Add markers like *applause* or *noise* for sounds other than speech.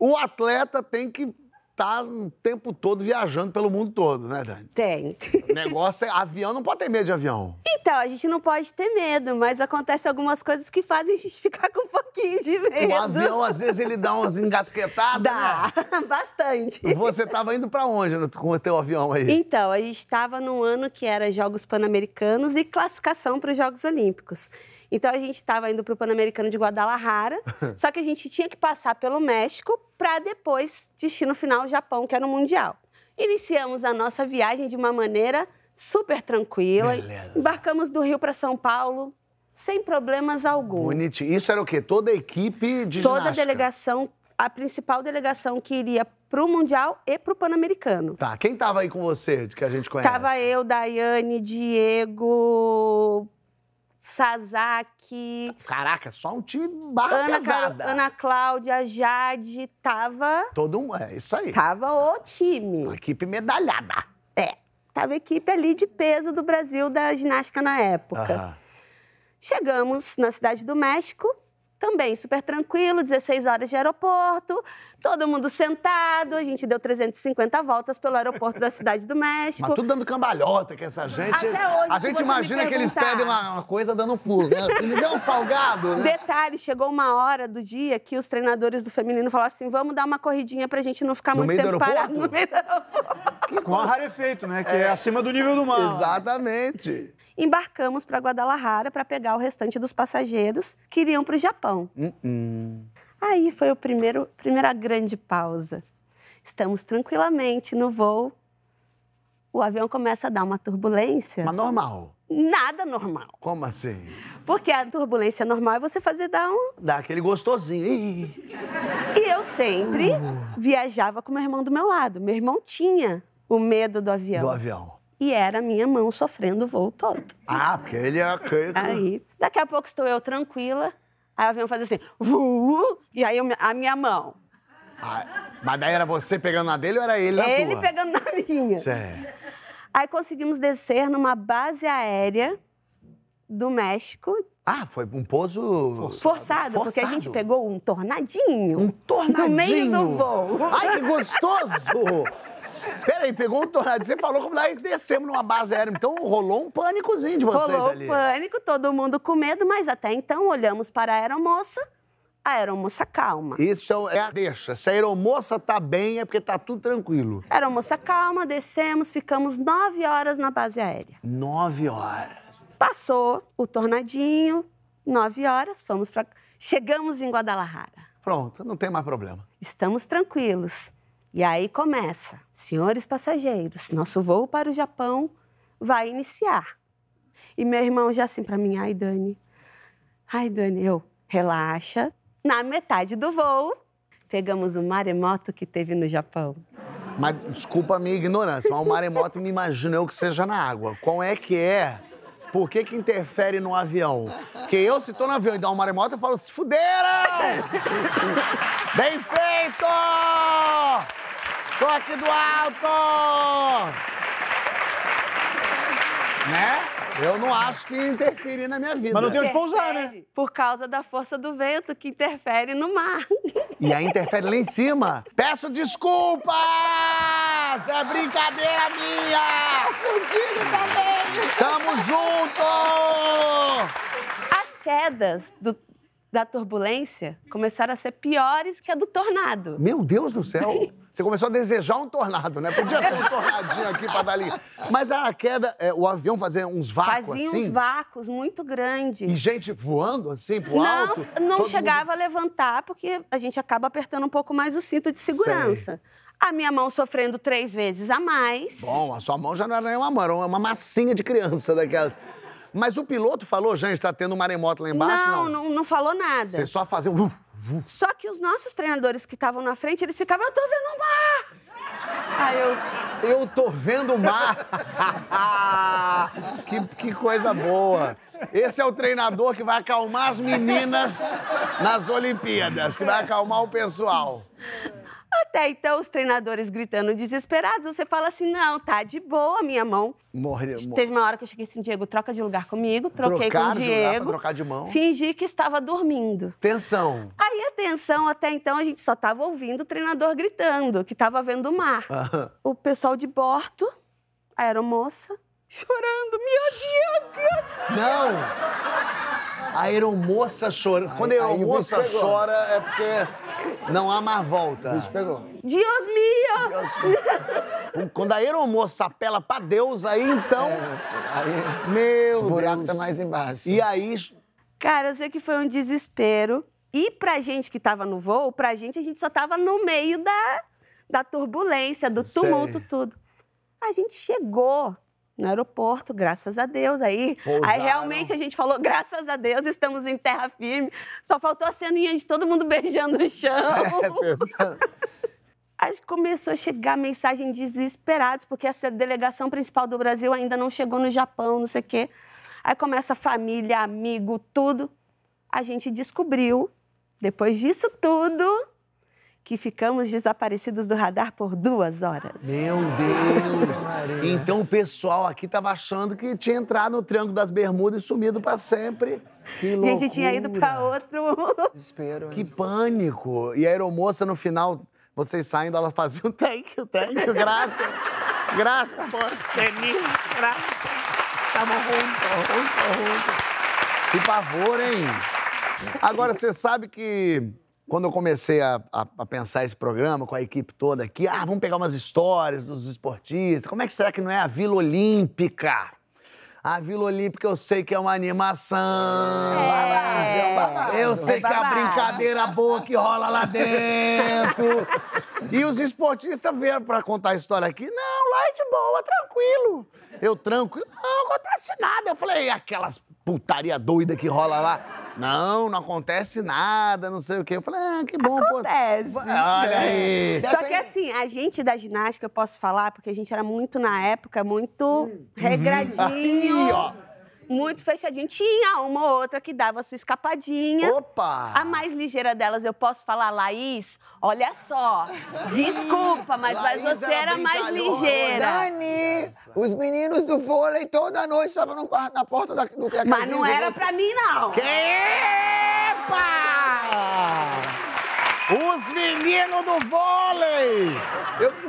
o atleta tem que estar tá o tempo todo viajando pelo mundo todo, né, Dani? Tem. O negócio é avião, não pode ter medo de avião. Então, a gente não pode ter medo, mas acontece algumas coisas que fazem a gente ficar com um pouquinho de medo. O avião, às vezes, ele dá umas engasquetadas, Dá, né? *laughs* bastante. Você estava indo para onde com o teu avião aí? Então, a gente estava num ano que era Jogos Pan-Americanos e classificação para os Jogos Olímpicos. Então a gente estava indo para o Pan-Americano de Guadalajara, *laughs* só que a gente tinha que passar pelo México para depois destino final Japão, que era o mundial. Iniciamos a nossa viagem de uma maneira super tranquila. Beleza. Embarcamos do Rio para São Paulo, sem problemas algum. Bonito. Isso era o quê? Toda a equipe de Toda ginástica. a delegação, a principal delegação que iria para o Mundial e para o Pan-Americano. Tá, quem estava aí com você, que a gente conhece? Tava eu, Daiane, Diego, Sazaki. Caraca, só um time barra Ana, Ana Cláudia, Jade, tava. Todo um. É isso aí. Tava o time. Uma equipe medalhada. É. Tava a equipe ali de peso do Brasil da ginástica na época. Chegamos na Cidade do México também super tranquilo, 16 horas de aeroporto, todo mundo sentado, a gente deu 350 voltas pelo aeroporto da Cidade do México. Mas tudo dando cambalhota, que essa gente. Até hoje, a gente imagina que eles pedem uma, uma coisa dando pulo. Né? Me um salgado. Né? Detalhe: chegou uma hora do dia que os treinadores do feminino falaram assim: vamos dar uma corridinha pra gente não ficar no muito tempo parado no meio do aeroporto. Com a rarefeito, né? Que é. é acima do nível do mar. Exatamente embarcamos para Guadalajara para pegar o restante dos passageiros que iriam para o Japão. Uh -uh. Aí foi a primeira grande pausa. Estamos tranquilamente no voo. O avião começa a dar uma turbulência. Mas normal? Nada normal. Como assim? Porque a turbulência normal é você fazer dar um. Dá aquele gostosinho. E eu sempre uh. viajava com meu irmão do meu lado. Meu irmão tinha o medo do avião. Do avião e era a minha mão sofrendo o voo todo. Ah, porque ele é aquele... Aí, daqui a pouco estou eu tranquila, aí o avião faz assim, voo e aí a minha mão. Ah, mas daí era você pegando na dele ou era ele na Ele tua? pegando na minha. Certo. Aí conseguimos descer numa base aérea do México. Ah, foi um pouso forçado, forçado, forçado, porque a gente pegou um tornadinho. Um tornadinho? No meio do voo. Ai, que gostoso! *laughs* Peraí, pegou um tornado. Você falou como lá descemos numa base aérea. Então rolou um pânicozinho de vocês rolou ali. Rolou um pânico, todo mundo com medo, mas até então olhamos para a aeromoça. A aeromoça calma. Isso é a deixa. Se a aeromoça tá bem, é porque tá tudo tranquilo. Aeromoça calma, descemos, ficamos nove horas na base aérea. Nove horas. Passou o tornadinho, nove horas, fomos para. Chegamos em Guadalajara. Pronto, não tem mais problema. Estamos tranquilos. E aí começa, senhores passageiros, nosso voo para o Japão vai iniciar. E meu irmão já assim para mim, ai Dani, ai Dani, eu, relaxa. Na metade do voo, pegamos o maremoto que teve no Japão. Mas desculpa a minha ignorância, mas o maremoto me imagino eu que seja na água. Qual é que é? Por que, que interfere no avião? Que eu, se tô no avião e dá um maremoto, eu falo, se fuderam! *laughs* Bem feito! Tô aqui do alto! Né? Eu não acho que interferir na minha vida. Mas não tem onde pousar, né? Por causa da força do vento que interfere no mar. E aí interfere lá em cima. Peço desculpas! É brincadeira minha! Tá fudido também! Tamo junto! quedas do, da turbulência começaram a ser piores que a do tornado. Meu Deus do céu! *laughs* Você começou a desejar um tornado, né? Podia ter um tornadinho aqui pra dar ali. Mas a queda, é, o avião fazia uns vácuos fazia assim? Fazia uns vácuos muito grandes. E gente voando assim pro não, alto? Não, não chegava mundo... a levantar, porque a gente acaba apertando um pouco mais o cinto de segurança. Sei. A minha mão sofrendo três vezes a mais. Bom, a sua mão já não era nenhuma mão, era uma massinha de criança daquelas. Mas o piloto falou, gente, está tendo um maremoto lá embaixo? Não, não, não, falou nada. Você só fazia... Um... Uh, uh. Só que os nossos treinadores que estavam na frente, eles ficavam, eu tô vendo o mar! Aí eu... Eu tô vendo o mar! *laughs* que, que coisa boa! Esse é o treinador que vai acalmar as meninas nas Olimpíadas, que vai acalmar o pessoal. Até então, os treinadores gritando desesperados, você fala assim: não, tá de boa minha mão. Morreu, morreu. Teve uma hora que eu cheguei assim: Diego, troca de lugar comigo. Troquei Trocar, com o Diego. Trocar de mão. Fingi que estava dormindo. Tensão. Aí a tensão, até então, a gente só estava ouvindo o treinador gritando, que estava vendo o mar. Ah. O pessoal de bordo, a aeromoça, chorando: meu Deus, Deus! Não! A aeromoça chora. Quando a aeromoça chora é porque não há mais volta. Isso pegou. Dios mio! Dios mio. Quando a aeromoça apela pra Deus, aí então. É, aí, meu O buraco Deus. tá mais embaixo. E aí. Cara, eu sei que foi um desespero. E pra gente que tava no voo, pra gente, a gente só tava no meio da, da turbulência, do tumulto, Sei. tudo. A gente chegou no aeroporto, graças a Deus. Aí, aí realmente a gente falou, graças a Deus, estamos em terra firme. Só faltou a ceninha de todo mundo *laughs* beijando o chão. É, pensando... Aí *laughs* começou a chegar mensagem desesperados, porque essa delegação principal do Brasil ainda não chegou no Japão, não sei o quê. Aí começa família, amigo, tudo. A gente descobriu, depois disso tudo, que ficamos desaparecidos do radar por duas horas. Meu Deus! então o pessoal aqui estava achando que tinha entrado no Triângulo das Bermudas e sumido para sempre. Que loucura. E a gente tinha ido para outro. Desespero. Que pânico! E a aeromoça, no final, vocês saindo, ela fazia um thank you, thank you, graças. graças, amor. Feliz, graças. Tamo junto, junto, junto. Que pavor, hein? Agora, você sabe que quando eu comecei a, a, a, pensar esse programa com a equipe toda aqui, ah, vamos pegar umas histórias dos esportistas. Como é que será que não é a Vila Olímpica? A Vila Olímpica eu sei que é uma animação. É, eu sei que é a brincadeira boa que rola lá dentro. e os esportistas vieram para contar a história aqui. Não, lá é de boa, tranquilo. Eu tranquilo. Não, acontece nada. Eu falei, aquelas putaria doida que rola lá. Não, não acontece nada, não sei o quê. Eu falei, ah, que bom. Acontece. Pô. Olha é. aí. Só que assim, a gente da ginástica, eu posso falar, porque a gente era muito, na época, muito hum. regradinho. Aí, ó muito fechadinho. Tinha uma ou outra que dava sua escapadinha. Opa! A mais ligeira delas, eu posso falar, Laís? Olha só, *laughs* desculpa, mas, mas você era, era mais né? ligeira. Dani, os meninos do vôlei toda noite estavam no quarto, na porta da, do que é Mas não era pra mim, não. Que? Epa! Os meninos do vôlei! Eu